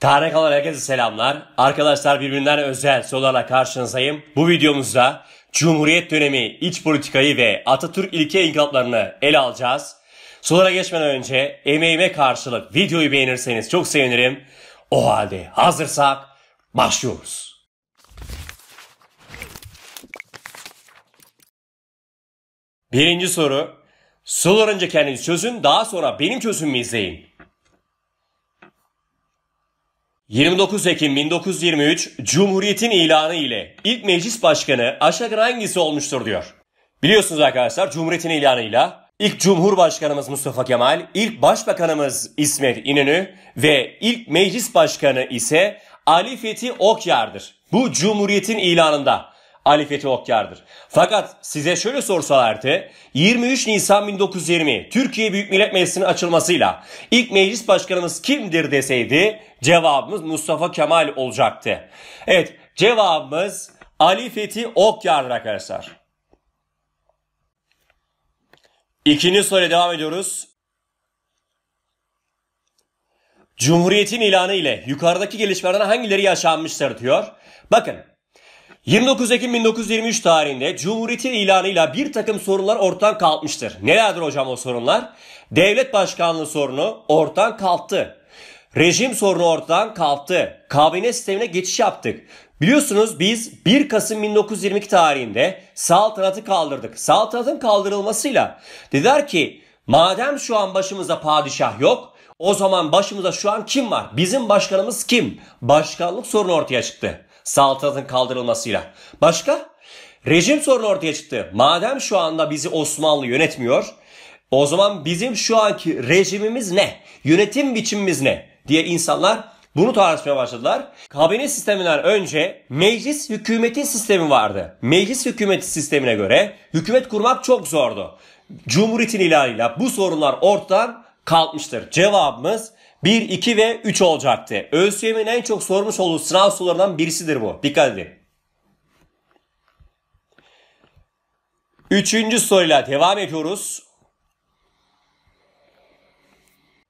Tarih Alan herkese selamlar. Arkadaşlar birbirinden özel sorularla karşınızdayım. Bu videomuzda Cumhuriyet dönemi iç politikayı ve Atatürk ilke inkılaplarını ele alacağız. Sorulara geçmeden önce emeğime karşılık videoyu beğenirseniz çok sevinirim. O halde hazırsak başlıyoruz. Birinci soru. Sorular önce kendiniz çözün daha sonra benim çözümümü izleyin. 29 Ekim 1923 Cumhuriyet'in ilanı ile ilk meclis başkanı aşağı hangisi olmuştur diyor. Biliyorsunuz arkadaşlar Cumhuriyet'in ilanıyla ilk Cumhurbaşkanımız Mustafa Kemal, ilk Başbakanımız İsmet İnönü ve ilk meclis başkanı ise Ali Fethi Okyar'dır. Bu Cumhuriyet'in ilanında Ali Fethi Okyar'dır. Fakat size şöyle sorsalardı 23 Nisan 1920 Türkiye Büyük Millet Meclisi'nin açılmasıyla ilk meclis başkanımız kimdir deseydi cevabımız Mustafa Kemal olacaktı. Evet cevabımız Ali Fethi Okyar'dır arkadaşlar. İkinci soruya devam ediyoruz. Cumhuriyetin ilanı ile yukarıdaki gelişmelerden hangileri yaşanmıştır diyor. Bakın 29 Ekim 1923 tarihinde Cumhuriyet'in ilanıyla bir takım sorunlar ortadan kalkmıştır. Nelerdir hocam o sorunlar? Devlet başkanlığı sorunu ortadan kalktı. Rejim sorunu ortadan kalktı. Kabine sistemine geçiş yaptık. Biliyorsunuz biz 1 Kasım 1922 tarihinde saltanatı kaldırdık. Saltanatın kaldırılmasıyla dediler ki madem şu an başımıza padişah yok o zaman başımıza şu an kim var? Bizim başkanımız kim? Başkanlık sorunu ortaya çıktı saltanatın kaldırılmasıyla. Başka? Rejim sorunu ortaya çıktı. Madem şu anda bizi Osmanlı yönetmiyor, o zaman bizim şu anki rejimimiz ne? Yönetim biçimimiz ne? diye insanlar bunu tartışmaya başladılar. Kabine sisteminden önce meclis hükümeti sistemi vardı. Meclis hükümeti sistemine göre hükümet kurmak çok zordu. Cumhuriyetin ilanıyla bu sorunlar ortadan kalkmıştır. Cevabımız 1, 2 ve 3 olacaktı. ÖSYM'in en çok sormuş olduğu sınav sorularından birisidir bu. Dikkat edin. Üçüncü soruyla devam ediyoruz.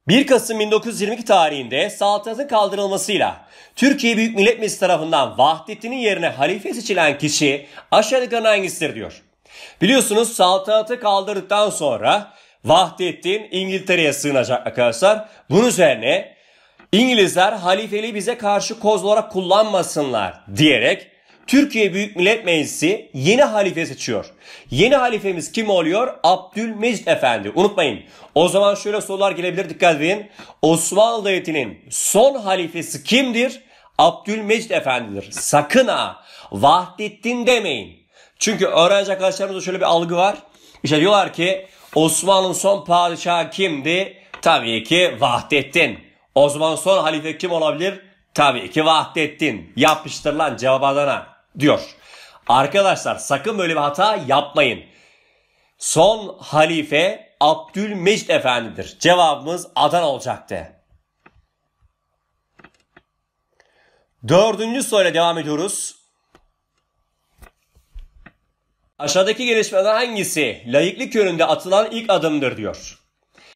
1 Kasım 1922 tarihinde saltanatın kaldırılmasıyla Türkiye Büyük Millet Meclisi tarafından Vahdettin'in yerine halife seçilen kişi aşağıdakilerin hangisidir diyor. Biliyorsunuz saltanatı kaldırdıktan sonra Vahdettin İngiltere'ye sığınacak arkadaşlar. Bunun üzerine İngilizler halifeliği bize karşı koz olarak kullanmasınlar diyerek Türkiye Büyük Millet Meclisi yeni halife seçiyor. Yeni halifemiz kim oluyor? Abdülmecit Efendi. Unutmayın. O zaman şöyle sorular gelebilir dikkat edin. Osmanlı Devleti'nin son halifesi kimdir? Abdülmecit Efendi'dir. Sakın ha Vahdettin demeyin. Çünkü öğrenci arkadaşlarımızda şöyle bir algı var. İşte diyorlar ki Osmanlı'nın son padişahı kimdi? Tabii ki Vahdettin. Osmanlı'nın son halife kim olabilir? Tabii ki Vahdettin. Yapıştırılan lan cevap Adana diyor. Arkadaşlar sakın böyle bir hata yapmayın. Son halife Abdülmecit Efendi'dir. Cevabımız Adana olacaktı. Dördüncü soruyla devam ediyoruz. Aşağıdaki gelişmeler hangisi laiklik yönünde atılan ilk adımdır diyor.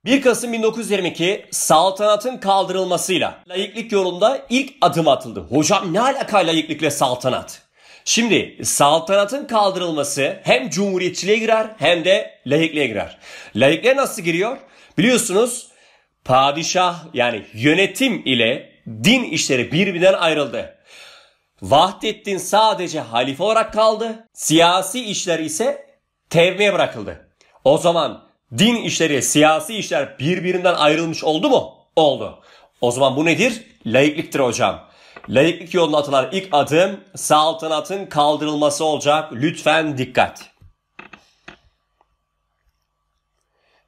1 Kasım 1922 saltanatın kaldırılmasıyla laiklik yolunda ilk adım atıldı. Hocam ne alaka laiklikle saltanat? Şimdi saltanatın kaldırılması hem cumhuriyetçiliğe girer hem de laikliğe girer. Laikliğe nasıl giriyor? Biliyorsunuz padişah yani yönetim ile din işleri birbirinden ayrıldı. Vahdettin sadece halife olarak kaldı. Siyasi işler ise tevbiye bırakıldı. O zaman din işleri, siyasi işler birbirinden ayrılmış oldu mu? Oldu. O zaman bu nedir? Laikliktir hocam. Laiklik yoluna atılan ilk adım saltanatın kaldırılması olacak. Lütfen dikkat.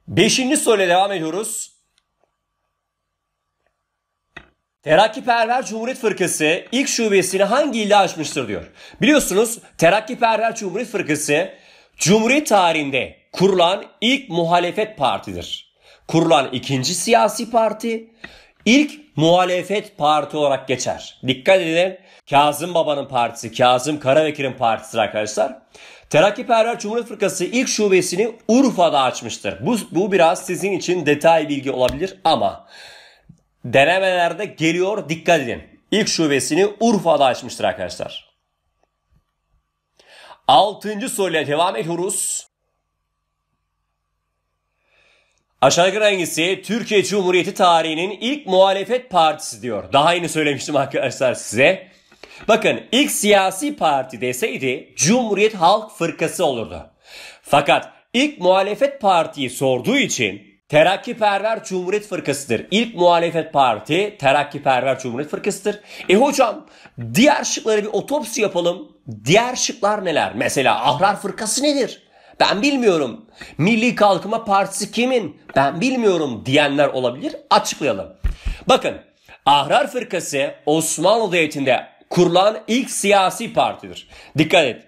Beşinci soruyla devam ediyoruz. Terakkiperver Cumhuriyet Fırkası ilk şubesini hangi ilde açmıştır diyor. Biliyorsunuz Terakkiperver Cumhuriyet Fırkası Cumhuriyet tarihinde kurulan ilk muhalefet partidir. Kurulan ikinci siyasi parti ilk muhalefet parti olarak geçer. Dikkat edin Kazım Baba'nın partisi, Kazım Karabekir'in partisi arkadaşlar. Terakkiperver Cumhuriyet Fırkası ilk şubesini Urfa'da açmıştır. Bu, bu biraz sizin için detay bilgi olabilir ama denemelerde geliyor dikkat edin. İlk şubesini Urfa'da açmıştır arkadaşlar. Altıncı soruyla devam ediyoruz. Aşağıdaki hangisi Türkiye Cumhuriyeti tarihinin ilk muhalefet partisi diyor. Daha yeni söylemiştim arkadaşlar size. Bakın ilk siyasi parti deseydi Cumhuriyet Halk Fırkası olurdu. Fakat ilk muhalefet partiyi sorduğu için Terakkiperver Cumhuriyet Fırkası'dır. İlk muhalefet parti Terakkiperver Cumhuriyet Fırkası'dır. E hocam diğer şıkları bir otopsi yapalım. Diğer şıklar neler? Mesela Ahrar Fırkası nedir? Ben bilmiyorum. Milli Kalkınma Partisi kimin? Ben bilmiyorum diyenler olabilir. Açıklayalım. Bakın Ahrar Fırkası Osmanlı Devleti'nde kurulan ilk siyasi partidir. Dikkat et.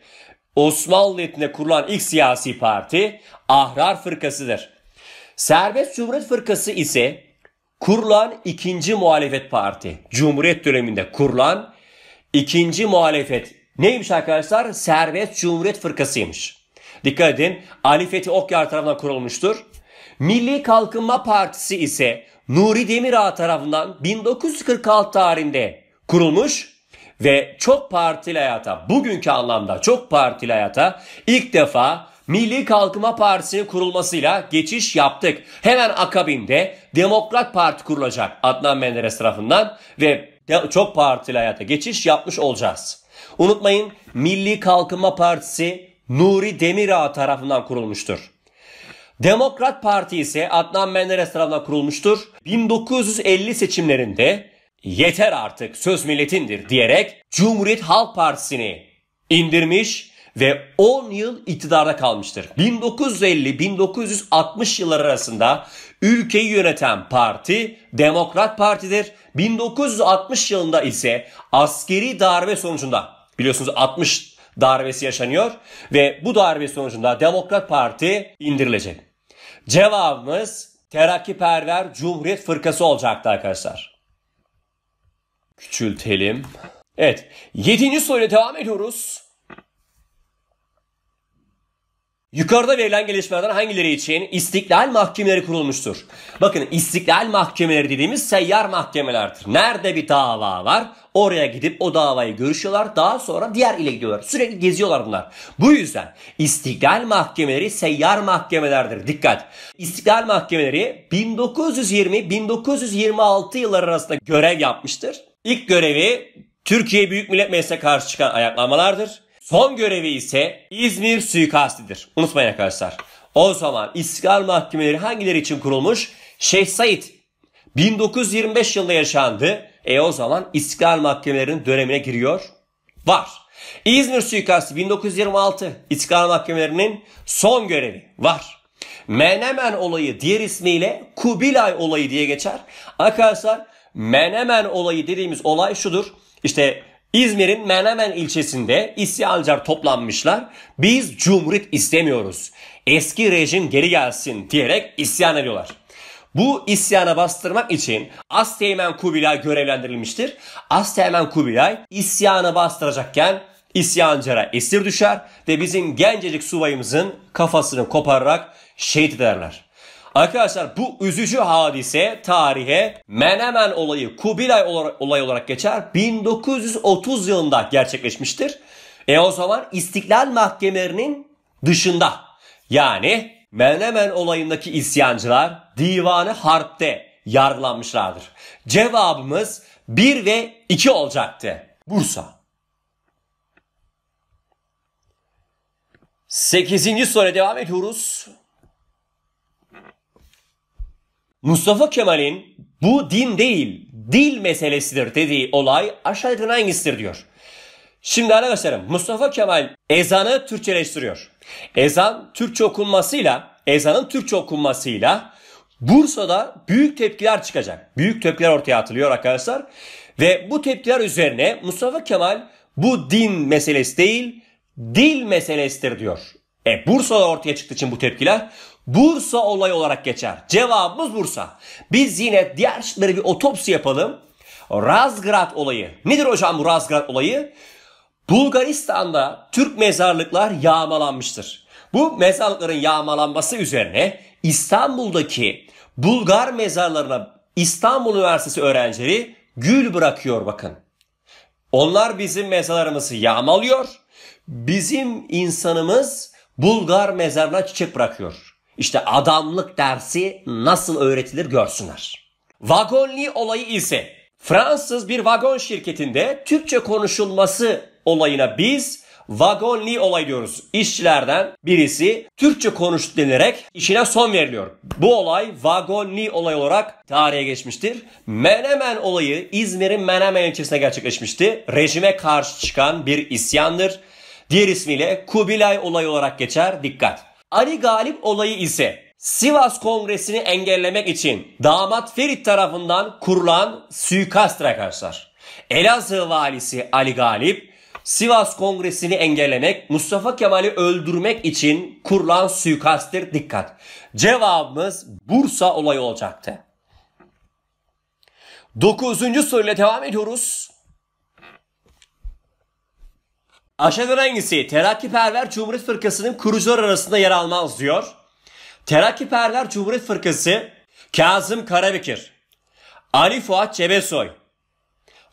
Osmanlı Devleti'nde kurulan ilk siyasi parti Ahrar Fırkası'dır. Serbest Cumhuriyet Fırkası ise kurulan ikinci muhalefet parti. Cumhuriyet döneminde kurulan ikinci muhalefet. Neymiş arkadaşlar? Serbest Cumhuriyet Fırkasıymış. Dikkat edin Ali Fethi Okyar tarafından kurulmuştur. Milli Kalkınma Partisi ise Nuri Demirağ tarafından 1946 tarihinde kurulmuş ve çok partili hayata, bugünkü anlamda çok partili hayata ilk defa Milli Kalkınma Partisi'nin kurulmasıyla geçiş yaptık. Hemen akabinde Demokrat Parti kurulacak Adnan Menderes tarafından ve çok partili hayata geçiş yapmış olacağız. Unutmayın Milli Kalkınma Partisi Nuri Demirağ tarafından kurulmuştur. Demokrat Parti ise Adnan Menderes tarafından kurulmuştur. 1950 seçimlerinde yeter artık söz milletindir diyerek Cumhuriyet Halk Partisi'ni indirmiş ve 10 yıl iktidarda kalmıştır. 1950-1960 yılları arasında ülkeyi yöneten parti Demokrat Parti'dir. 1960 yılında ise askeri darbe sonucunda biliyorsunuz 60 darbesi yaşanıyor ve bu darbe sonucunda Demokrat Parti indirilecek. Cevabımız Terakkiperver Cumhuriyet Fırkası olacaktı arkadaşlar. Küçültelim. Evet. Yedinci soruyla devam ediyoruz. Yukarıda verilen gelişmelerden hangileri için istiklal mahkemeleri kurulmuştur? Bakın istiklal mahkemeleri dediğimiz seyyar mahkemelerdir. Nerede bir dava var oraya gidip o davayı görüşüyorlar. Daha sonra diğer ile gidiyorlar. Sürekli geziyorlar bunlar. Bu yüzden istiklal mahkemeleri seyyar mahkemelerdir. Dikkat! İstiklal mahkemeleri 1920-1926 yılları arasında görev yapmıştır. İlk görevi Türkiye Büyük Millet Meclisi'ne karşı çıkan ayaklanmalardır. Son görevi ise İzmir suikastidir. Unutmayın arkadaşlar. O zaman İstiklal Mahkemeleri hangileri için kurulmuş? Şeyh Said 1925 yılında yaşandı. E o zaman İstiklal Mahkemelerinin dönemine giriyor. Var. İzmir suikastı 1926 İstiklal Mahkemelerinin son görevi var. Menemen olayı diğer ismiyle Kubilay olayı diye geçer. Arkadaşlar Menemen olayı dediğimiz olay şudur. İşte İzmir'in Menemen ilçesinde isyancılar toplanmışlar. Biz cumhuriyet istemiyoruz. Eski rejim geri gelsin diyerek isyan ediyorlar. Bu isyana bastırmak için Asteğmen Kubilay görevlendirilmiştir. Asteğmen Kubilay isyanı bastıracakken isyancılara esir düşer ve bizim gencecik subayımızın kafasını kopararak şehit ederler. Arkadaşlar bu üzücü hadise tarihe Menemen olayı Kubilay olayı olarak geçer. 1930 yılında gerçekleşmiştir. E o zaman İstiklal Mahkemelerinin dışında yani Menemen olayındaki isyancılar divanı harpte yargılanmışlardır. Cevabımız 1 ve 2 olacaktı. Bursa. 8. soruya devam ediyoruz. Mustafa Kemal'in bu din değil, dil meselesidir dediği olay aşağıdan hangisidir diyor. Şimdi arkadaşlarım Mustafa Kemal ezanı Türkçeleştiriyor. Ezan Türkçe okunmasıyla, ezanın Türkçe okunmasıyla Bursa'da büyük tepkiler çıkacak. Büyük tepkiler ortaya atılıyor arkadaşlar. Ve bu tepkiler üzerine Mustafa Kemal bu din meselesi değil, dil meselesidir diyor. E Bursa'da ortaya çıktığı için bu tepkiler Bursa olayı olarak geçer. Cevabımız Bursa. Biz yine diğer şıkları bir otopsi yapalım. Razgrad olayı. Nedir hocam bu Razgrad olayı? Bulgaristan'da Türk mezarlıklar yağmalanmıştır. Bu mezarlıkların yağmalanması üzerine İstanbul'daki Bulgar mezarlarına İstanbul Üniversitesi öğrencileri gül bırakıyor bakın. Onlar bizim mezarlarımızı yağmalıyor. Bizim insanımız Bulgar mezarına çiçek bırakıyor. İşte adamlık dersi nasıl öğretilir görsünler. Vagonli olayı ise Fransız bir vagon şirketinde Türkçe konuşulması olayına biz vagonli olay diyoruz. İşçilerden birisi Türkçe konuş denilerek işine son veriliyor. Bu olay vagonli olay olarak tarihe geçmiştir. Menemen olayı İzmir'in Menemen ilçesinde gerçekleşmişti. Rejime karşı çıkan bir isyandır. Diğer ismiyle Kubilay olayı olarak geçer. Dikkat! Ali Galip olayı ise Sivas Kongresi'ni engellemek için damat Ferit tarafından kurulan suikast arkadaşlar. Elazığ valisi Ali Galip Sivas Kongresi'ni engellemek, Mustafa Kemal'i öldürmek için kurulan suikasttir dikkat. Cevabımız Bursa olayı olacaktı. 9. soruyla devam ediyoruz. Aşağıdan hangisi terakkiperver Cumhuriyet Fırkası'nın kurucular arasında yer almaz diyor. Terakkiperver Cumhuriyet Fırkası Kazım Karabekir, Ali Fuat Cebesoy,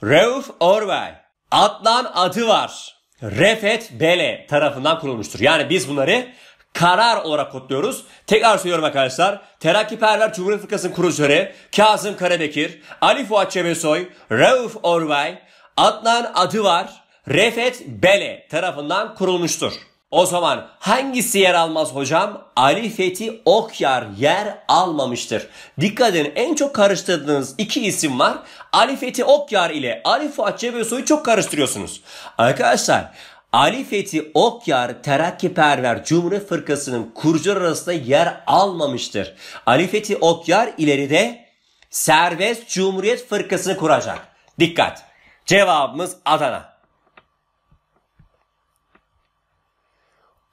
Reuf Orwell, Adnan Adı var. Refet Bele tarafından kurulmuştur. Yani biz bunları karar olarak kodluyoruz. Tekrar söylüyorum arkadaşlar. Terakkiperver Cumhuriyet Fırkası'nın kurucuları Kazım Karabekir, Ali Fuat Cebesoy, Reuf Orwell, Adnan Adı var. Refet Bele tarafından kurulmuştur. O zaman hangisi yer almaz hocam? Ali Fethi Okyar yer almamıştır. Dikkat edin en çok karıştırdığınız iki isim var. Ali Fethi Okyar ile Ali Fuat Cebesoy'u çok karıştırıyorsunuz. Arkadaşlar Ali Fethi Okyar Terakkiperver Cumhuriyet Fırkası'nın kurucular arasında yer almamıştır. Ali Fethi Okyar ileride Serbest Cumhuriyet Fırkası'nı kuracak. Dikkat! Cevabımız Adana.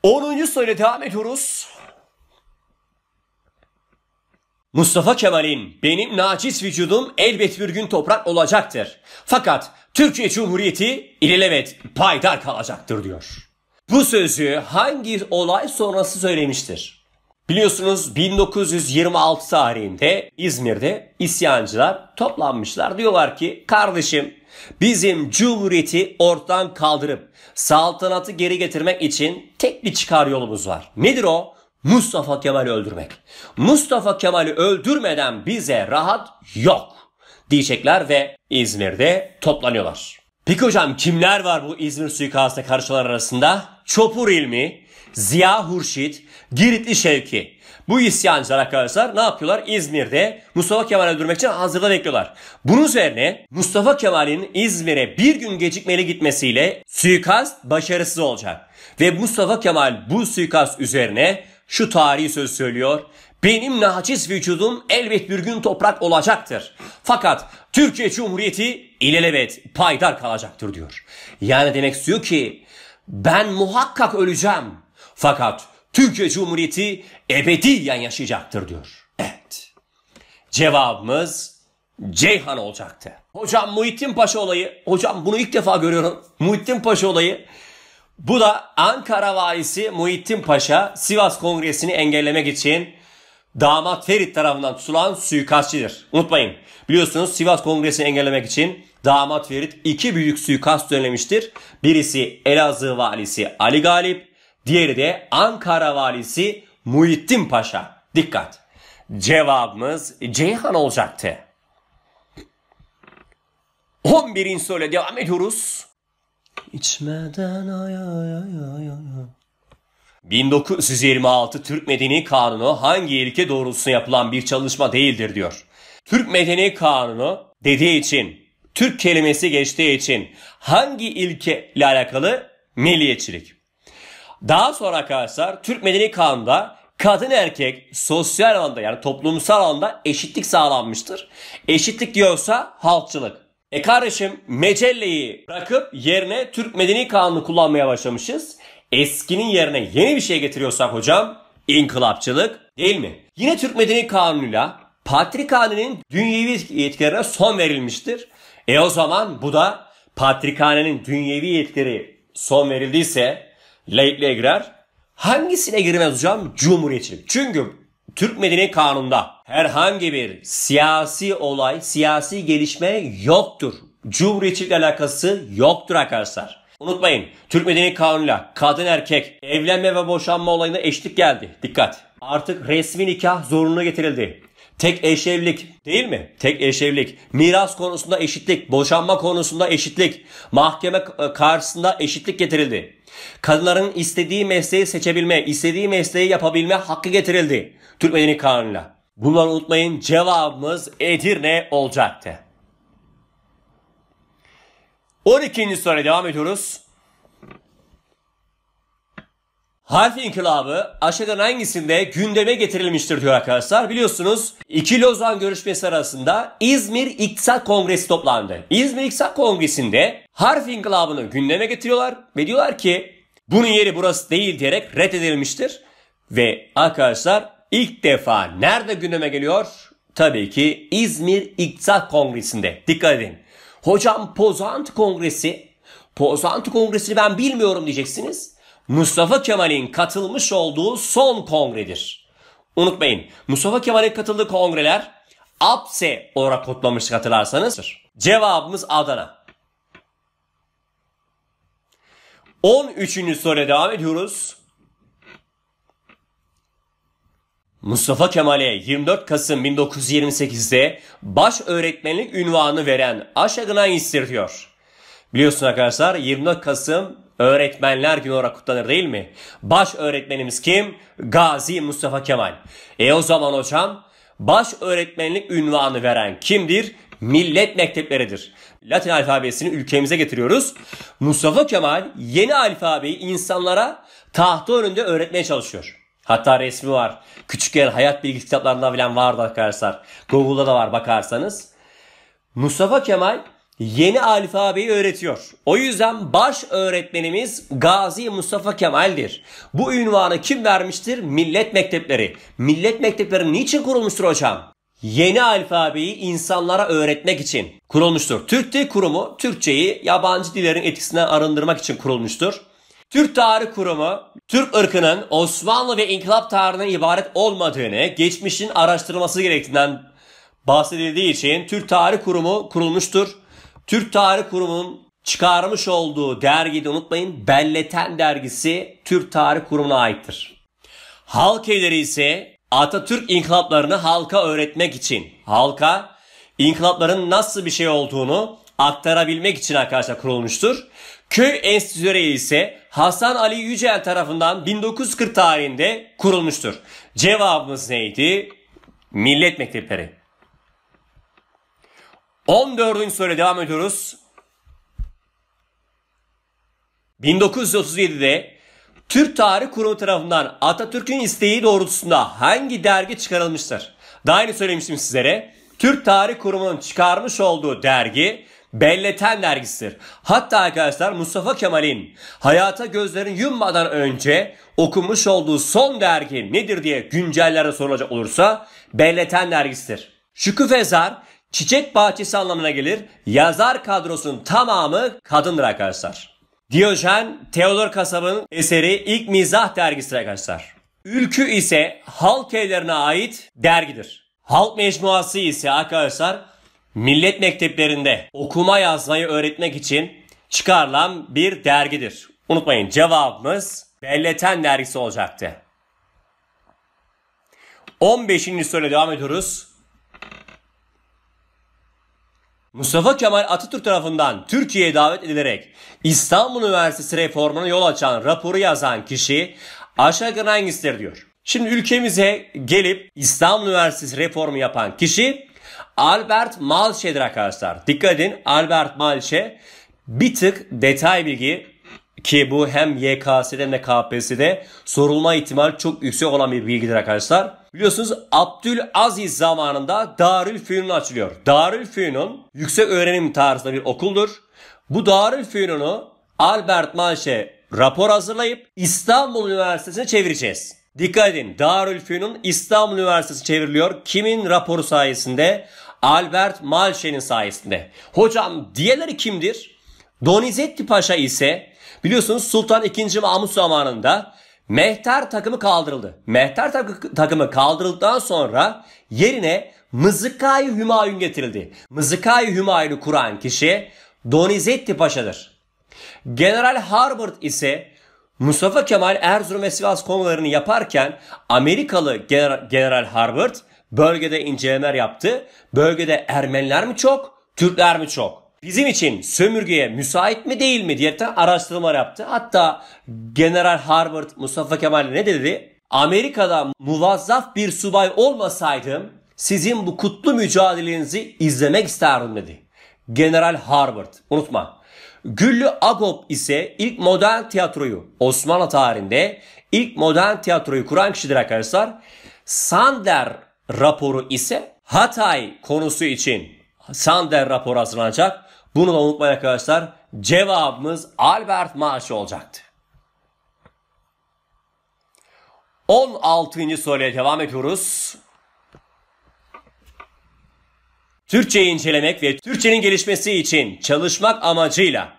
10. soruyla devam ediyoruz. Mustafa Kemal'in benim naciz vücudum elbet bir gün toprak olacaktır. Fakat Türkiye Cumhuriyeti ilelebet paydar kalacaktır diyor. Bu sözü hangi olay sonrası söylemiştir? Biliyorsunuz 1926 tarihinde İzmir'de isyancılar toplanmışlar. Diyorlar ki kardeşim bizim cumhuriyeti ortadan kaldırıp saltanatı geri getirmek için tek bir çıkar yolumuz var. Nedir o? Mustafa Kemal'i öldürmek. Mustafa Kemal'i öldürmeden bize rahat yok diyecekler ve İzmir'de toplanıyorlar. Peki hocam kimler var bu İzmir suikastına karışılan arasında? Çopur ilmi, Ziya Hurşit, Giritli Şevki. Bu isyancılar arkadaşlar ne yapıyorlar? İzmir'de Mustafa Kemal'i öldürmek için hazırda bekliyorlar. Bunun üzerine Mustafa Kemal'in İzmir'e bir gün gecikmeli gitmesiyle suikast başarısız olacak. Ve Mustafa Kemal bu suikast üzerine şu tarihi söz söylüyor. Benim naçiz vücudum elbet bir gün toprak olacaktır. Fakat Türkiye Cumhuriyeti ilelebet paydar kalacaktır diyor. Yani demek istiyor ki ben muhakkak öleceğim. Fakat Türkiye Cumhuriyeti ebediyen yaşayacaktır diyor. Evet. Cevabımız Ceyhan olacaktı. Hocam Muhittin Paşa olayı, hocam bunu ilk defa görüyorum. Muhittin Paşa olayı. Bu da Ankara valisi Muhittin Paşa Sivas Kongresi'ni engellemek için damat Ferit tarafından tutulan suikastçidir. Unutmayın biliyorsunuz Sivas Kongresi'ni engellemek için damat Ferit iki büyük suikast dönlemiştir. Birisi Elazığ valisi Ali Galip, Diğeri de Ankara valisi Muhittin Paşa. Dikkat. Cevabımız Ceyhan olacaktı. 11. soruyla devam ediyoruz. İçmeden ay ay ay ay ay. 1926 Türk Medeni Kanunu hangi ilke doğrultusunda yapılan bir çalışma değildir diyor. Türk Medeni Kanunu dediği için, Türk kelimesi geçtiği için hangi ilke ile alakalı milliyetçilik? Daha sonra arkadaşlar Türk Medeni Kanunu'nda kadın erkek sosyal alanda yani toplumsal alanda eşitlik sağlanmıştır. Eşitlik diyorsa halkçılık. E kardeşim mecelleyi bırakıp yerine Türk Medeni Kanunu kullanmaya başlamışız. Eskinin yerine yeni bir şey getiriyorsak hocam inkılapçılık değil mi? Yine Türk Medeni Kanunu'yla Patrikhanenin dünyevi yetkilerine son verilmiştir. E o zaman bu da Patrikhanenin dünyevi yetkileri son verildiyse laikliğe girer. Hangisine girmez hocam? Cumhuriyetçilik. Çünkü Türk Medeni Kanunu'nda herhangi bir siyasi olay, siyasi gelişme yoktur. Cumhuriyetçilikle alakası yoktur arkadaşlar. Unutmayın Türk Medeni Kanunu'yla kadın erkek evlenme ve boşanma olayına eşlik geldi. Dikkat. Artık resmi nikah zorunlu getirildi. Tek eşevlik değil mi? Tek eşevlik. Miras konusunda eşitlik, boşanma konusunda eşitlik, mahkeme e, karşısında eşitlik getirildi. Kadınların istediği mesleği seçebilme, istediği mesleği yapabilme hakkı getirildi Türk Medeni Kanunu'na. Bunları unutmayın cevabımız Edirne olacaktı. 12. soruya devam ediyoruz. Harf inkılabı aşağıdan hangisinde gündeme getirilmiştir diyor arkadaşlar. Biliyorsunuz iki Lozan görüşmesi arasında İzmir İktisat Kongresi toplandı. İzmir İktisat Kongresi'nde harf inkılabını gündeme getiriyorlar ve diyorlar ki bunun yeri burası değil diyerek reddedilmiştir. Ve arkadaşlar ilk defa nerede gündeme geliyor? Tabii ki İzmir İktisat Kongresi'nde. Dikkat edin. Hocam Pozant Kongresi, Pozant Kongresi'ni ben bilmiyorum diyeceksiniz. Mustafa Kemal'in katılmış olduğu son kongredir. Unutmayın Mustafa Kemal'in katıldığı kongreler APSE olarak kodlamıştık hatırlarsanız. Cevabımız Adana. 13. soruya devam ediyoruz. Mustafa Kemal'e 24 Kasım 1928'de baş öğretmenlik ünvanı veren Aşağı Gnaistir diyor. Biliyorsun arkadaşlar 24 Kasım Öğretmenler günü olarak kutlanır değil mi? Baş öğretmenimiz kim? Gazi Mustafa Kemal. E o zaman hocam baş öğretmenlik ünvanı veren kimdir? Millet mektepleridir. Latin alfabesini ülkemize getiriyoruz. Mustafa Kemal yeni alfabeyi insanlara tahta önünde öğretmeye çalışıyor. Hatta resmi var. Küçükken hayat bilgi kitaplarında falan vardı arkadaşlar. Google'da da var bakarsanız. Mustafa Kemal yeni alfabeyi öğretiyor. O yüzden baş öğretmenimiz Gazi Mustafa Kemal'dir. Bu ünvanı kim vermiştir? Millet mektepleri. Millet mektepleri niçin kurulmuştur hocam? Yeni alfabeyi insanlara öğretmek için kurulmuştur. Türk Dil Kurumu Türkçeyi yabancı dillerin etkisinden arındırmak için kurulmuştur. Türk Tarih Kurumu, Türk ırkının Osmanlı ve İnkılap tarihinden ibaret olmadığını, geçmişin araştırılması gerektiğinden bahsedildiği için Türk Tarih Kurumu kurulmuştur. Türk Tarih Kurumu'nun çıkarmış olduğu dergiyi de unutmayın Belleten dergisi Türk Tarih Kurumu'na aittir. Halk evleri ise Atatürk inkılaplarını halka öğretmek için, halka inkılapların nasıl bir şey olduğunu aktarabilmek için arkadaşlar kurulmuştur. Köy enstitüleri ise Hasan Ali Yücel tarafından 1940 tarihinde kurulmuştur. Cevabımız neydi? Millet mektepleri. 14. soruyla devam ediyoruz. 1937'de Türk Tarih Kurumu tarafından Atatürk'ün isteği doğrultusunda hangi dergi çıkarılmıştır? Daha önce söylemiştim sizlere. Türk Tarih Kurumu'nun çıkarmış olduğu dergi Belleten dergisidir. Hatta arkadaşlar Mustafa Kemal'in hayata gözlerini yummadan önce okumuş olduğu son dergi nedir diye güncellerde sorulacak olursa Belleten dergisidir. Şükrü Fezar Çiçek bahçesi anlamına gelir. Yazar kadrosunun tamamı kadındır arkadaşlar. Diyojen Theodor Kasab'ın eseri ilk mizah Dergisi arkadaşlar. Ülkü ise halk evlerine ait dergidir. Halk mecmuası ise arkadaşlar millet mekteplerinde okuma yazmayı öğretmek için çıkarılan bir dergidir. Unutmayın cevabımız Belleten dergisi olacaktı. 15. soruyla devam ediyoruz. Mustafa Kemal Atatürk tarafından Türkiye'ye davet edilerek İstanbul Üniversitesi reformuna yol açan raporu yazan kişi aşağı yukarı hangisidir diyor. Şimdi ülkemize gelip İstanbul Üniversitesi reformu yapan kişi Albert Malche'dir arkadaşlar. Dikkat edin Albert Malche bir tık detay bilgi ki bu hem YKS'de hem de KPSS'de sorulma ihtimal çok yüksek olan bir bilgidir arkadaşlar. Biliyorsunuz Abdülaziz zamanında Darül Fünun açılıyor. Darül Fünun yüksek öğrenim tarzında bir okuldur. Bu Darül Fünun'u Albert Manşe rapor hazırlayıp İstanbul Üniversitesi'ne çevireceğiz. Dikkat edin Darül Fünun İstanbul Üniversitesi çevriliyor. Kimin raporu sayesinde? Albert Malşe'nin sayesinde. Hocam diğerleri kimdir? Donizetti Paşa ise Biliyorsunuz Sultan II. Mahmut zamanında Mehter takımı kaldırıldı. Mehter takımı kaldırıldıktan sonra yerine Mızıkayı Hümayun getirildi. Mızıkayı Hümayun'u kuran kişi Donizetti Paşa'dır. General Harbert ise Mustafa Kemal Erzurum ve Sivas konularını yaparken Amerikalı General, General Harbert bölgede incelemeler yaptı. Bölgede Ermeniler mi çok, Türkler mi çok? bizim için sömürgeye müsait mi değil mi diye araştırma yaptı. Hatta General Harvard Mustafa Kemal ne dedi? Amerika'da muvazzaf bir subay olmasaydım sizin bu kutlu mücadelenizi izlemek isterdim dedi. General Harvard unutma. Güllü Agop ise ilk modern tiyatroyu Osmanlı tarihinde ilk modern tiyatroyu kuran kişidir arkadaşlar. Sander raporu ise Hatay konusu için Sander raporu hazırlanacak. Bunu da unutmayın arkadaşlar. Cevabımız Albert Marş olacaktı. 16. soruya devam ediyoruz. Türkçeyi incelemek ve Türkçenin gelişmesi için çalışmak amacıyla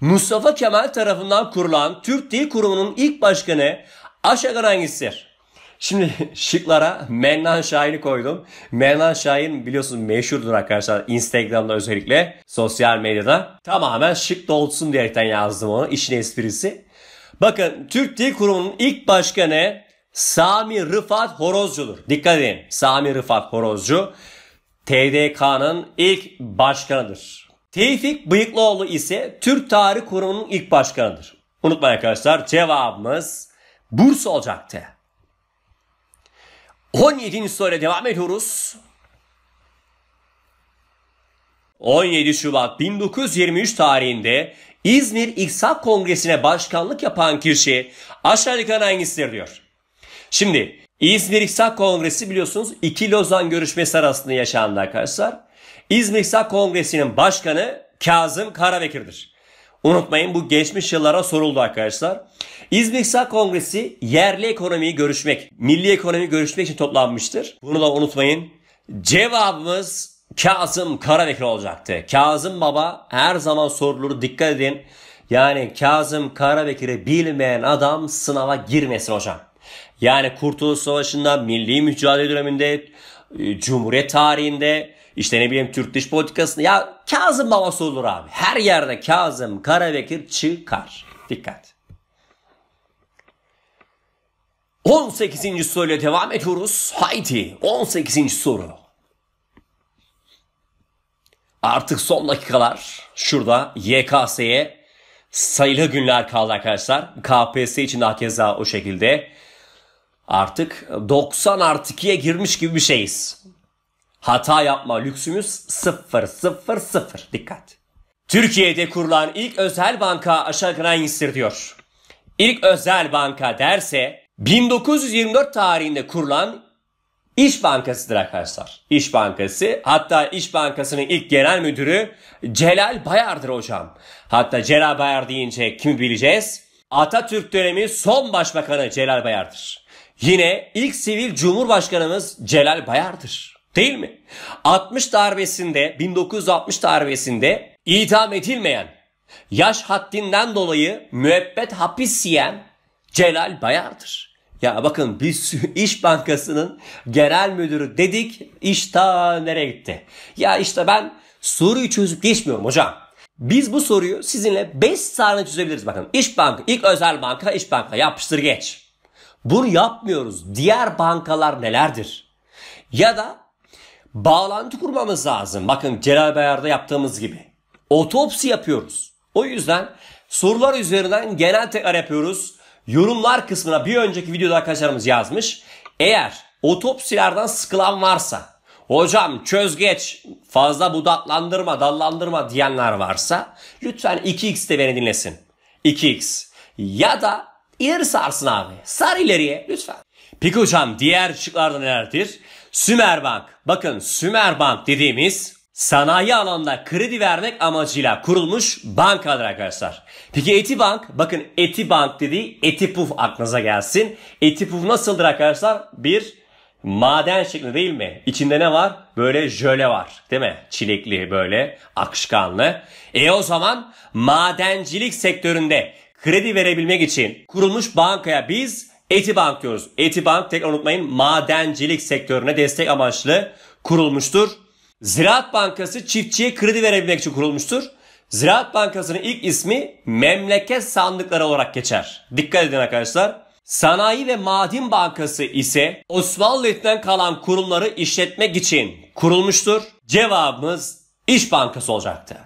Mustafa Kemal tarafından kurulan Türk Dil Kurumu'nun ilk başkanı aşağıdan hangisidir? Şimdi şıklara Mennan Şahin'i koydum. Mennan Şahin biliyorsunuz meşhurdur arkadaşlar Instagram'da özellikle sosyal medyada. Tamamen şık dolsun olsun diyerekten yazdım onu işin esprisi. Bakın Türk Dil Kurumu'nun ilk başkanı Sami Rıfat Horozcu'dur. Dikkat edin Sami Rıfat Horozcu TDK'nın ilk başkanıdır. Tevfik Bıyıklıoğlu ise Türk Tarih Kurumu'nun ilk başkanıdır. Unutmayın arkadaşlar cevabımız Bursa olacaktı. 17. soruyla devam ediyoruz. 17 Şubat 1923 tarihinde İzmir İksak Kongresi'ne başkanlık yapan kişi aşağıdakilerden hangisidir diyor. Şimdi İzmir İksak Kongresi biliyorsunuz iki Lozan görüşmesi arasında yaşandı arkadaşlar. İzmir İksak Kongresi'nin başkanı Kazım Karabekir'dir. Unutmayın bu geçmiş yıllara soruldu arkadaşlar. İzmiksak Kongresi yerli ekonomiyi görüşmek, milli ekonomi görüşmek için toplanmıştır. Bunu da unutmayın. Cevabımız Kazım Karabekir olacaktı. Kazım Baba her zaman sorulur dikkat edin. Yani Kazım Karabekir'i bilmeyen adam sınava girmesin hocam. Yani Kurtuluş Savaşı'nda, Milli Mücadele döneminde, e, Cumhuriyet tarihinde işte ne bileyim Türk dış politikasını. Ya Kazım babası olur abi. Her yerde Kazım Karabekir çıkar. Dikkat. 18. soruyla devam ediyoruz. Haydi 18. soru. Artık son dakikalar şurada YKS'ye sayılı günler kaldı arkadaşlar. KPSS için de keza o şekilde. Artık 90 artı 2'ye girmiş gibi bir şeyiz. Hata yapma lüksümüz sıfır sıfır sıfır. Dikkat. Türkiye'de kurulan ilk özel banka aşağı Grainis'tir diyor. İlk özel banka derse 1924 tarihinde kurulan İş Bankası'dır arkadaşlar. İş Bankası. Hatta İş Bankası'nın ilk genel müdürü Celal Bayar'dır hocam. Hatta Celal Bayar deyince kimi bileceğiz? Atatürk dönemi son başbakanı Celal Bayar'dır. Yine ilk sivil cumhurbaşkanımız Celal Bayar'dır. Değil mi? 60 darbesinde 1960 darbesinde idam edilmeyen yaş haddinden dolayı müebbet hapis yiyen Celal Bayar'dır. Ya bakın biz İş Bankası'nın genel müdürü dedik iş ta nereye gitti? Ya işte ben soruyu çözüp geçmiyorum hocam. Biz bu soruyu sizinle 5 saniye çözebiliriz bakın. İş Banka, ilk özel banka, İş Banka yapıştır geç. Bunu yapmıyoruz. Diğer bankalar nelerdir? Ya da bağlantı kurmamız lazım. Bakın Celal Bayar'da yaptığımız gibi. Otopsi yapıyoruz. O yüzden sorular üzerinden genel tekrar yapıyoruz. Yorumlar kısmına bir önceki videoda arkadaşlarımız yazmış. Eğer otopsilerden sıkılan varsa hocam çöz geç fazla budaklandırma dallandırma diyenler varsa lütfen 2x'de beni dinlesin. 2x ya da ileri sarsın abi sar ileriye lütfen. Peki hocam diğer şıklarda nelerdir? Sümerbank. Bakın Sümerbank dediğimiz sanayi alanında kredi vermek amacıyla kurulmuş bankadır arkadaşlar. Peki Etibank, bakın Etibank dediği Etipuf aklınıza gelsin. Etipuf nasıldır arkadaşlar? Bir maden şeklinde değil mi? İçinde ne var? Böyle jöle var değil mi? Çilekli böyle akışkanlı. E o zaman madencilik sektöründe kredi verebilmek için kurulmuş bankaya biz Etibank diyoruz. Etibank tekrar unutmayın madencilik sektörüne destek amaçlı kurulmuştur. Ziraat Bankası çiftçiye kredi verebilmek için kurulmuştur. Ziraat Bankası'nın ilk ismi memleket sandıkları olarak geçer. Dikkat edin arkadaşlar. Sanayi ve Maden Bankası ise Osmanlı'dan kalan kurumları işletmek için kurulmuştur. Cevabımız İş Bankası olacaktı.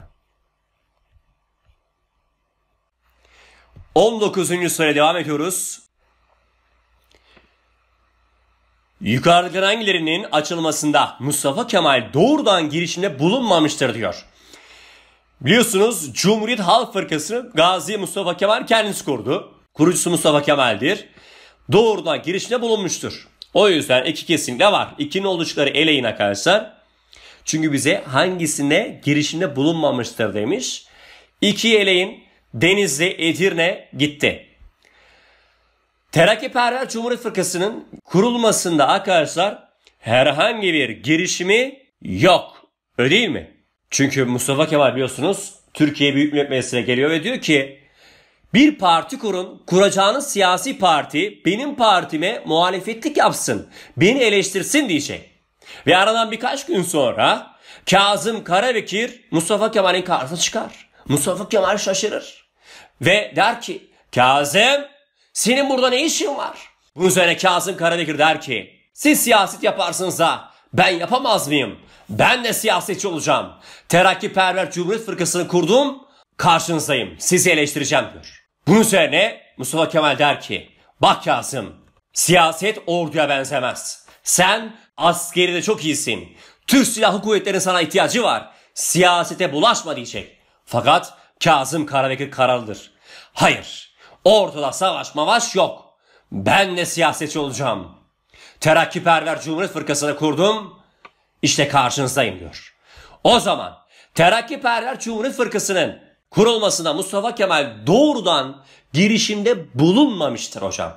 19. soruya devam ediyoruz. Yukarıdaki hangilerinin açılmasında Mustafa Kemal doğrudan girişimde bulunmamıştır diyor. Biliyorsunuz Cumhuriyet Halk Fırkası Gazi Mustafa Kemal kendisi kurdu. Kurucusu Mustafa Kemal'dir. Doğrudan girişimde bulunmuştur. O yüzden iki kesinlikle var. İkinin oluşları eleyin arkadaşlar. Çünkü bize hangisine girişimde bulunmamıştır demiş. İki eleyin Denizli Edirne gitti. Terakkiperver Cumhuriyet Fırkası'nın kurulmasında arkadaşlar herhangi bir girişimi yok. Öyle değil mi? Çünkü Mustafa Kemal biliyorsunuz Türkiye Büyük Millet Meclisi'ne geliyor ve diyor ki bir parti kurun, kuracağınız siyasi parti benim partime muhalefetlik yapsın, beni eleştirsin diyecek. Ve aradan birkaç gün sonra Kazım Karabekir Mustafa Kemal'in karşısına çıkar. Mustafa Kemal şaşırır ve der ki Kazım senin burada ne işin var? Bunun üzerine Kazım Karadekir der ki siz siyaset yaparsınız ha ben yapamaz mıyım? Ben de siyasetçi olacağım. Terakkiperver Cumhuriyet Fırkası'nı kurdum. Karşınızdayım. Sizi eleştireceğim diyor. Bunun üzerine Mustafa Kemal der ki bak Kazım siyaset orduya benzemez. Sen askeri de çok iyisin. Türk Silahlı Kuvvetleri'nin sana ihtiyacı var. Siyasete bulaşma diyecek. Fakat Kazım Karabekir kararlıdır. Hayır Ortada savaş mavaş yok. Ben de siyasetçi olacağım. Terakkiperver Cumhuriyet Fırkası'nı kurdum. İşte karşınızdayım diyor. O zaman Terakkiperver Cumhuriyet Fırkası'nın kurulmasına Mustafa Kemal doğrudan girişimde bulunmamıştır hocam.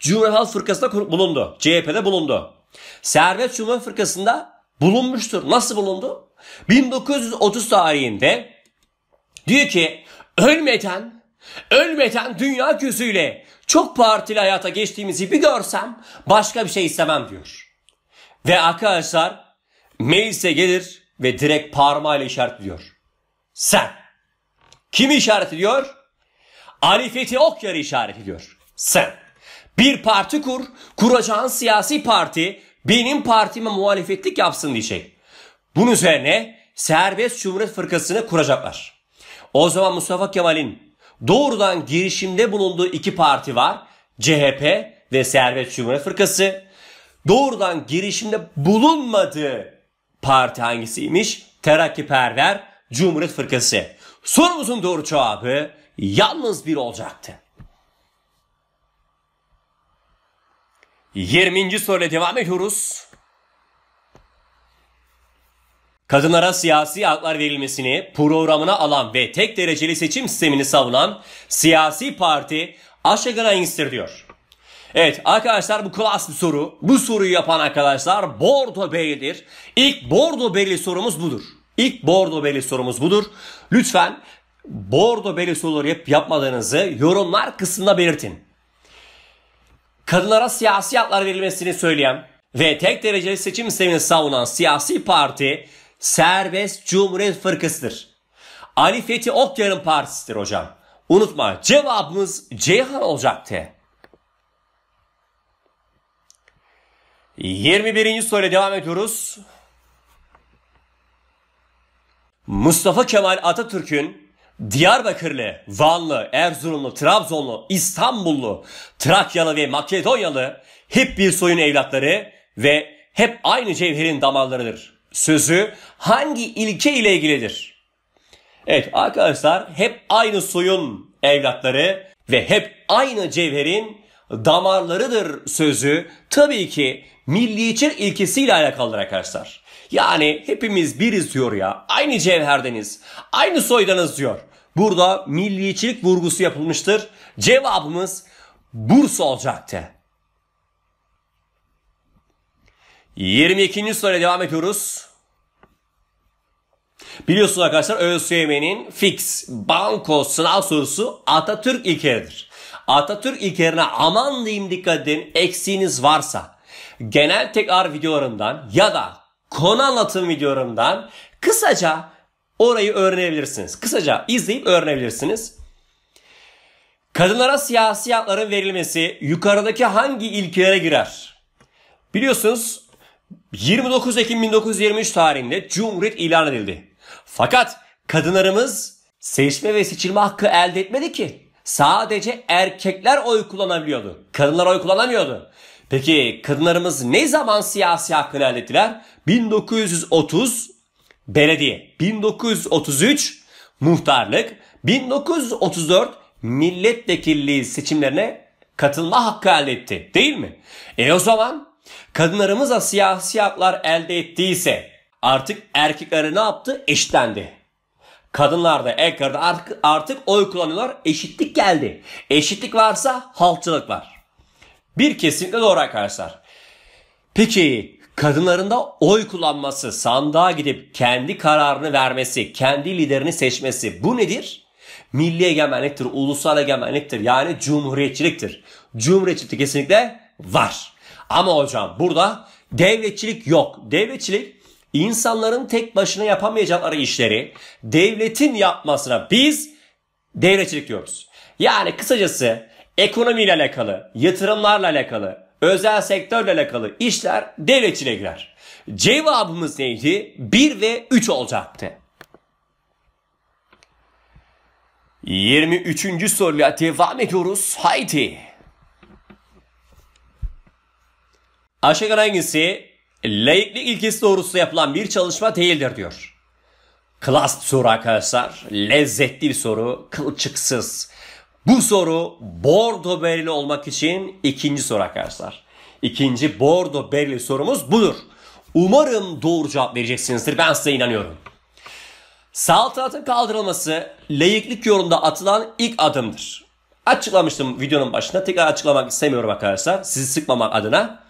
Cumhuriyet Halk Fırkası'nda bulundu. CHP'de bulundu. Servet Cumhuriyet Fırkası'nda bulunmuştur. Nasıl bulundu? 1930 tarihinde diyor ki ölmeden Ölmeden dünya gözüyle çok partili hayata geçtiğimizi bir görsem başka bir şey istemem diyor. Ve arkadaşlar meclise gelir ve direkt parmağıyla işaretliyor. Sen. Kimi işaret ediyor? Ali Fethi Okyar'ı işaret ediyor. Sen. Bir parti kur, kuracağın siyasi parti benim partime muhalefetlik yapsın diyecek. Şey. Bunun üzerine serbest Cumhuriyet Fırkası'nı kuracaklar. O zaman Mustafa Kemal'in doğrudan girişimde bulunduğu iki parti var. CHP ve Servet Cumhuriyet Fırkası. Doğrudan girişimde bulunmadığı parti hangisiymiş? Terakkiperver Cumhuriyet Fırkası. Sorumuzun doğru cevabı yalnız bir olacaktı. 20. soruyla devam ediyoruz kadınlara siyasi haklar verilmesini programına alan ve tek dereceli seçim sistemini savunan siyasi parti Aşegrains'tir diyor. Evet arkadaşlar bu klas bir soru. Bu soruyu yapan arkadaşlar Bordo Bey'dir. İlk Bordo Bey'li sorumuz budur. İlk Bordo Bey'li sorumuz budur. Lütfen Bordo Bey'li soruları yap yapmadığınızı yorumlar kısmında belirtin. Kadınlara siyasi haklar verilmesini söyleyen ve tek dereceli seçim sistemini savunan siyasi parti serbest Cumhuriyet Fırkası'dır. Ali Fethi Okya'nın partisidir hocam. Unutma cevabımız Ceyhan olacaktı. 21. soruyla devam ediyoruz. Mustafa Kemal Atatürk'ün Diyarbakırlı, Vanlı, Erzurumlu, Trabzonlu, İstanbullu, Trakyalı ve Makedonyalı hep bir soyun evlatları ve hep aynı cevherin damarlarıdır sözü hangi ilke ile ilgilidir? Evet arkadaşlar hep aynı suyun evlatları ve hep aynı cevherin damarlarıdır sözü tabii ki milliyetçi ilkesiyle alakalıdır arkadaşlar. Yani hepimiz biriz diyor ya. Aynı cevherdeniz. Aynı soydanız diyor. Burada milliyetçilik vurgusu yapılmıştır. Cevabımız Bursa olacaktı. 22. soruyla devam ediyoruz. Biliyorsunuz arkadaşlar ÖSYM'nin fix banko sınav sorusu Atatürk ilkelidir. Atatürk ilkelerine aman diyeyim dikkat edin eksiğiniz varsa genel tekrar videolarımdan ya da konu anlatım videolarımdan kısaca orayı öğrenebilirsiniz. Kısaca izleyip öğrenebilirsiniz. Kadınlara siyasi hakların verilmesi yukarıdaki hangi ilkelere girer? Biliyorsunuz 29 Ekim 1923 tarihinde Cumhuriyet ilan edildi. Fakat kadınlarımız seçme ve seçilme hakkı elde etmedi ki. Sadece erkekler oy kullanabiliyordu. Kadınlar oy kullanamıyordu. Peki kadınlarımız ne zaman siyasi hakkını elde ettiler? 1930 belediye, 1933 muhtarlık, 1934 milletvekilliği seçimlerine katılma hakkı elde etti değil mi? E o zaman Kadınlarımız da siyasi haklar elde ettiyse artık erkeklere ne yaptı? Eşitlendi. Kadınlar da erkekler artık, artık oy kullanıyorlar. Eşitlik geldi. Eşitlik varsa halkçılık var. Bir kesinlikle doğru arkadaşlar. Peki kadınların da oy kullanması, sandığa gidip kendi kararını vermesi, kendi liderini seçmesi bu nedir? Milli egemenliktir, ulusal egemenliktir yani cumhuriyetçiliktir. Cumhuriyetçilik kesinlikle var. Ama hocam burada devletçilik yok. Devletçilik insanların tek başına yapamayacakları işleri devletin yapmasına biz devletçilik diyoruz. Yani kısacası ekonomiyle alakalı, yatırımlarla alakalı, özel sektörle alakalı işler devletçiliğe girer. Cevabımız neydi? 1 ve 3 olacaktı. 23. Soruya devam ediyoruz. Haydi. Aşağıdan hangisi laiklik ilkesi doğrultusunda yapılan bir çalışma değildir diyor. Klas soru arkadaşlar. Lezzetli bir soru. Kılçıksız. Bu soru bordo belli olmak için ikinci soru arkadaşlar. İkinci bordo belli sorumuz budur. Umarım doğru cevap vereceksinizdir. Ben size inanıyorum. Saltanatın kaldırılması layıklık yorumunda atılan ilk adımdır. Açıklamıştım videonun başında. Tekrar açıklamak istemiyorum arkadaşlar. Sizi sıkmamak adına.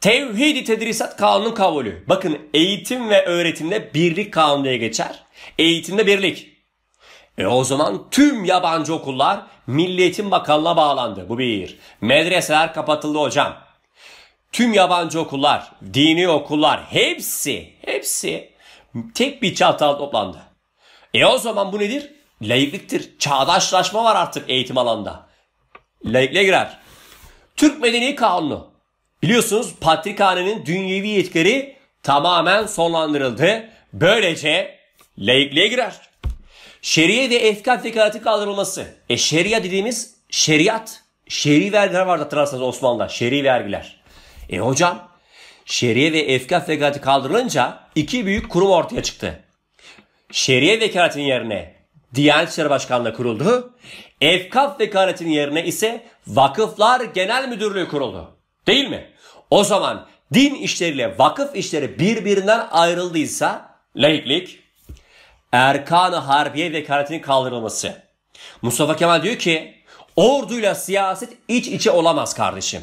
Tevhidi tedrisat Kanunu kavulü. Bakın eğitim ve öğretimde birlik kanun diye geçer. Eğitimde birlik. E o zaman tüm yabancı okullar Milliyetin Bakanlığı'na bağlandı. Bu bir. Medreseler kapatıldı hocam. Tüm yabancı okullar, dini okullar hepsi, hepsi tek bir çatı altında toplandı. E o zaman bu nedir? Laikliktir. Çağdaşlaşma var artık eğitim alanda. Laikliğe girer. Türk Medeni Kanunu. Biliyorsunuz Patrikhane'nin dünyevi yetkileri tamamen sonlandırıldı. Böylece laikliğe girer. Şeriye ve efkaf vekaletinin kaldırılması. E şeria dediğimiz şeriat. Şer'i vergiler vardı hatırlarsanız Osmanlı'da. Şer'i vergiler. E hocam şeriye ve efkaf vekaleti kaldırılınca iki büyük kurum ortaya çıktı. Şeriye vekaletinin yerine Diyanet İşleri Başkanlığı kuruldu. Efkaf vekaletinin yerine ise Vakıflar Genel Müdürlüğü kuruldu. Değil mi? O zaman din işleriyle vakıf işleri birbirinden ayrıldıysa laiklik, erkan-ı harbiye vekaletinin kaldırılması. Mustafa Kemal diyor ki orduyla siyaset iç içe olamaz kardeşim.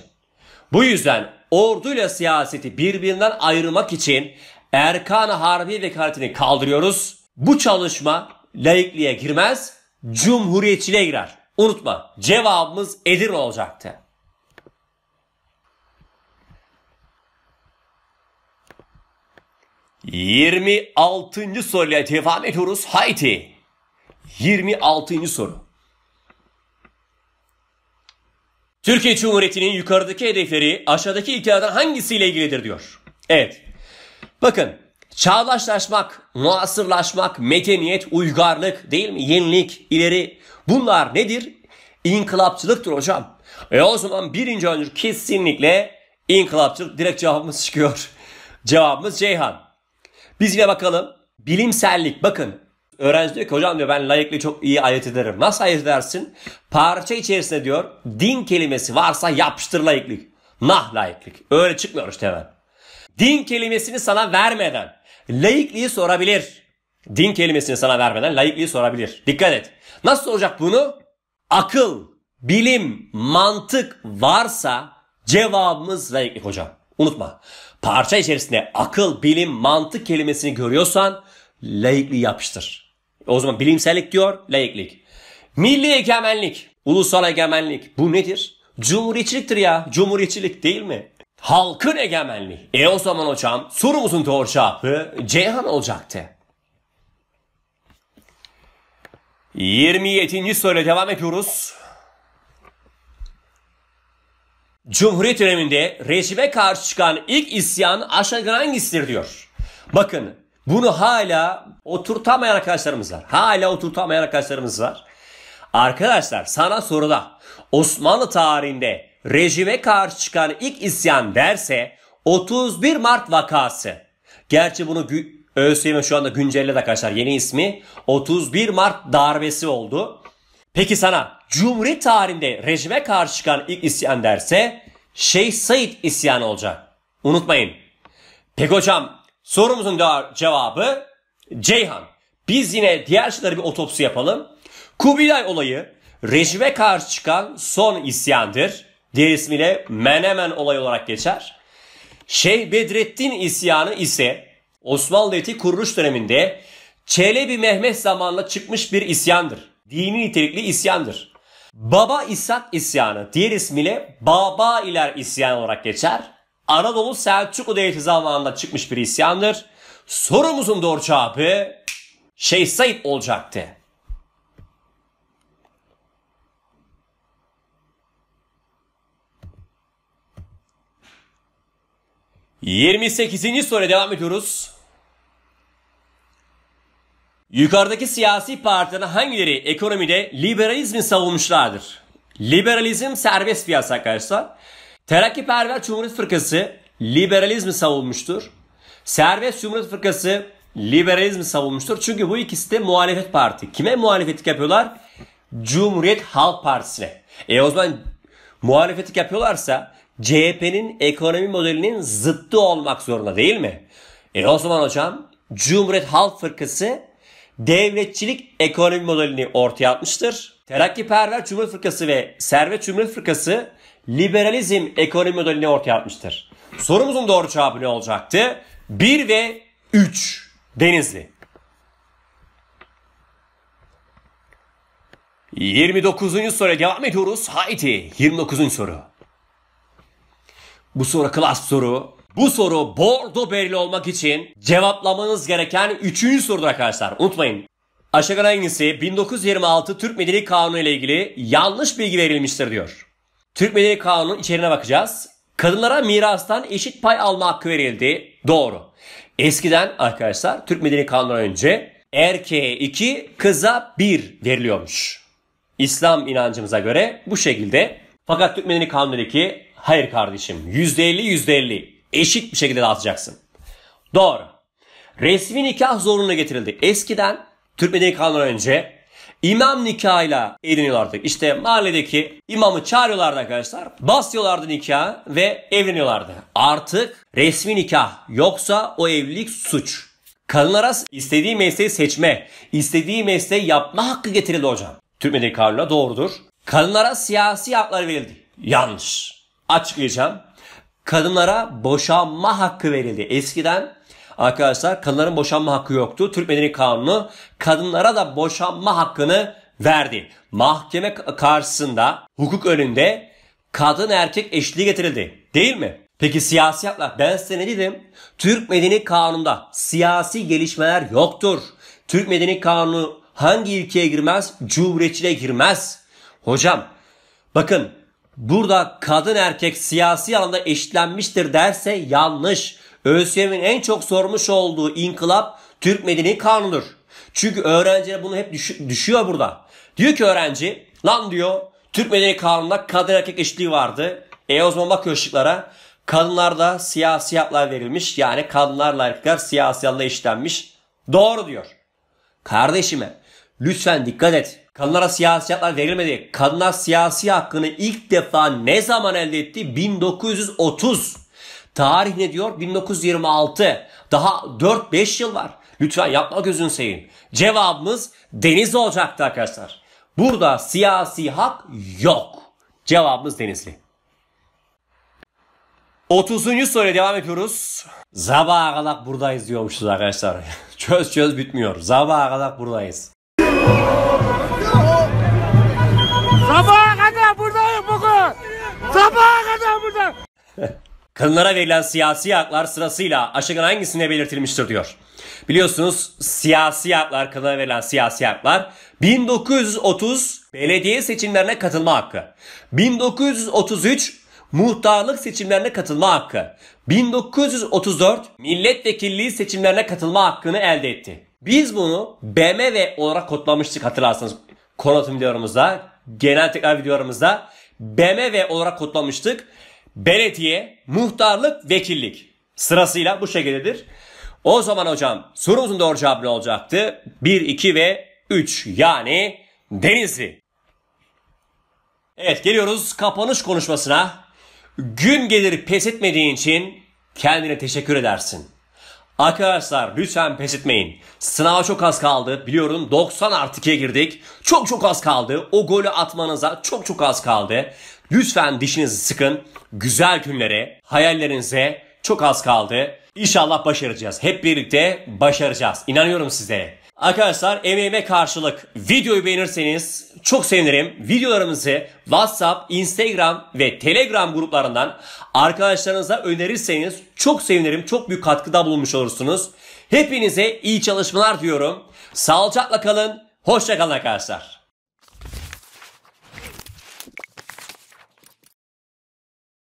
Bu yüzden orduyla siyaseti birbirinden ayırmak için erkan-ı harbiye vekaletini kaldırıyoruz. Bu çalışma laikliğe girmez, cumhuriyetçiliğe girer. Unutma cevabımız Edirne olacaktı. 26. soruya devam ediyoruz. Haydi. 26. soru. Türkiye Cumhuriyeti'nin yukarıdaki hedefleri aşağıdaki iddiadan hangisiyle ilgilidir diyor. Evet. Bakın çağdaşlaşmak, muasırlaşmak, medeniyet, uygarlık değil mi? Yenilik, ileri bunlar nedir? İnkılapçılıktır hocam. E o zaman birinci öncü kesinlikle inkılapçılık direkt cevabımız çıkıyor. Cevabımız Ceyhan. Biz yine bakalım. Bilimsellik bakın. Öğrenci diyor ki hocam diyor ben layıklığı çok iyi ayet ederim. Nasıl ayet edersin? Parça içerisinde diyor din kelimesi varsa yapıştır layıklık. Nah layıklık. Öyle çıkmıyor işte hemen. Din kelimesini sana vermeden layıklığı sorabilir. Din kelimesini sana vermeden layıklığı sorabilir. Dikkat et. Nasıl soracak bunu? Akıl, bilim, mantık varsa cevabımız layıklık hocam. Unutma parça içerisinde akıl, bilim, mantık kelimesini görüyorsan laikliği yapıştır. O zaman bilimsellik diyor, laiklik. Milli egemenlik, ulusal egemenlik bu nedir? Cumhuriyetçiliktir ya. Cumhuriyetçilik değil mi? Halkın egemenliği. E o zaman hocam sorumuzun torçağı Ceyhan olacaktı. 27. soruyla devam ediyoruz. Cumhuriyet döneminde rejime karşı çıkan ilk isyan aşağıdan hangisidir diyor. Bakın bunu hala oturtamayan arkadaşlarımız var. Hala oturtamayan arkadaşlarımız var. Arkadaşlar sana soruda Osmanlı tarihinde rejime karşı çıkan ilk isyan derse 31 Mart vakası. Gerçi bunu ÖSYM şu anda güncelledi arkadaşlar. Yeni ismi 31 Mart darbesi oldu. Peki sana Cumhuriyet tarihinde rejime karşı çıkan ilk isyan derse Şeyh Said isyanı olacak. Unutmayın. Peki hocam sorumuzun cevabı Ceyhan. Biz yine diğer şeyleri bir otopsi yapalım. Kubilay olayı rejime karşı çıkan son isyandır. Diğer ismiyle Menemen olayı olarak geçer. Şeyh Bedrettin isyanı ise Osmanlı Devleti kuruluş döneminde Çelebi Mehmet zamanla çıkmış bir isyandır. Dini nitelikli isyandır. Baba İshak isyanı diğer ismiyle Baba iler isyan olarak geçer. Anadolu Selçuklu Devleti zamanında çıkmış bir isyandır. Sorumuzun doğru cevabı Şeyh Said olacaktı. Yirmi sekizinci soruya devam ediyoruz. Yukarıdaki siyasi partilerin hangileri ekonomide liberalizmi savunmuşlardır? Liberalizm serbest piyasa arkadaşlar. Terakkiperver Cumhuriyet Fırkası liberalizmi savunmuştur. Serbest Cumhuriyet Fırkası liberalizmi savunmuştur. Çünkü bu ikisi de muhalefet parti. Kime muhalefetlik yapıyorlar? Cumhuriyet Halk Partisi'ne. E o zaman muhalefetlik yapıyorlarsa CHP'nin ekonomi modelinin zıttı olmak zorunda değil mi? E o zaman hocam Cumhuriyet Halk Fırkası devletçilik ekonomi modelini ortaya atmıştır. Terakkiperver Cumhuriyet Fırkası ve Servet Cumhuriyet Fırkası liberalizm ekonomi modelini ortaya atmıştır. Sorumuzun doğru cevabı ne olacaktı? 1 ve 3 Denizli. 29. soruya devam ediyoruz. Haydi 29. soru. Bu soru klas soru. Bu soru bordo belli olmak için cevaplamanız gereken 3. sorudur arkadaşlar. Unutmayın. Aşağıdan hangisi 1926 Türk Medeni Kanunu ile ilgili yanlış bilgi verilmiştir diyor. Türk Medeni Kanunu'nun içeriğine bakacağız. Kadınlara mirastan eşit pay alma hakkı verildi. Doğru. Eskiden arkadaşlar Türk Medeni Kanunu önce erkeğe 2, kıza 1 veriliyormuş. İslam inancımıza göre bu şekilde. Fakat Türk Medeni Kanunu'daki hayır kardeşim %50 %50 eşit bir şekilde dağıtacaksın. Doğru. Resmi nikah zorunlu getirildi. Eskiden Türk Medeni Kanunu'ndan önce imam nikahıyla evleniyorlardı. İşte mahalledeki imamı çağırıyorlardı arkadaşlar. Basıyorlardı nikahı ve evleniyorlardı. Artık resmi nikah yoksa o evlilik suç. Kadınlara istediği mesleği seçme, istediği mesleği yapma hakkı getirildi hocam. Türk Medeni Kanunu'na doğrudur. Kadınlara siyasi haklar verildi. Yanlış. Açıklayacağım kadınlara boşanma hakkı verildi. Eskiden arkadaşlar kadınların boşanma hakkı yoktu. Türk Medeni Kanunu kadınlara da boşanma hakkını verdi. Mahkeme karşısında hukuk önünde kadın erkek eşliği getirildi. Değil mi? Peki siyasi haklar ben size ne dedim? Türk Medeni Kanunu'nda siyasi gelişmeler yoktur. Türk Medeni Kanunu hangi ülkeye girmez? Cumhuriyetçiliğe girmez. Hocam bakın burada kadın erkek siyasi alanda eşitlenmiştir derse yanlış. ÖSYM'in en çok sormuş olduğu inkılap Türk Medeni Kanunu'dur. Çünkü öğrencilere bunu hep düş- düşüyor burada. Diyor ki öğrenci lan diyor Türk Medeni Kanunu'nda kadın erkek eşitliği vardı. E o zaman bakıyor şıklara. Kadınlarda siyasi haklar verilmiş. Yani kadınlarla erkekler siyasi alanda eşitlenmiş. Doğru diyor. Kardeşime lütfen dikkat et. Kadınlara siyasi haklar verilmedi. Kadınlar siyasi hakkını ilk defa ne zaman elde etti? 1930. Tarih ne diyor? 1926. Daha 4-5 yıl var. Lütfen yapma gözün seveyim. Cevabımız Denizli olacaktı arkadaşlar. Burada siyasi hak yok. Cevabımız Denizli. 30. soruya devam ediyoruz. Sabaha kadar buradayız diyormuşuz arkadaşlar. çöz çöz bitmiyor. Sabaha kadar buradayız. Kadınlara verilen siyasi haklar sırasıyla aşağıdan hangisine belirtilmiştir diyor. Biliyorsunuz siyasi haklar, kadına verilen siyasi haklar 1930 belediye seçimlerine katılma hakkı. 1933 muhtarlık seçimlerine katılma hakkı. 1934 milletvekilliği seçimlerine katılma hakkını elde etti. Biz bunu BMW olarak kodlamıştık hatırlarsanız konutun videolarımızda, genel tekrar videolarımızda BMW olarak kodlamıştık belediye, muhtarlık, vekillik. Sırasıyla bu şekildedir. O zaman hocam sorumuzun doğru cevabı ne olacaktı? 1, 2 ve 3 yani Denizli. Evet geliyoruz kapanış konuşmasına. Gün gelir pes etmediğin için kendine teşekkür edersin. Arkadaşlar lütfen pes etmeyin. Sınava çok az kaldı. Biliyorum 90 artı 2'ye girdik. Çok çok az kaldı. O golü atmanıza çok çok az kaldı. Lütfen dişinizi sıkın. Güzel günlere, hayallerinize çok az kaldı. İnşallah başaracağız. Hep birlikte başaracağız. İnanıyorum size. Arkadaşlar emeğime karşılık videoyu beğenirseniz çok sevinirim. Videolarımızı WhatsApp, Instagram ve Telegram gruplarından arkadaşlarınıza önerirseniz çok sevinirim. Çok büyük katkıda bulunmuş olursunuz. Hepinize iyi çalışmalar diyorum. Sağlıcakla kalın. Hoşçakalın arkadaşlar.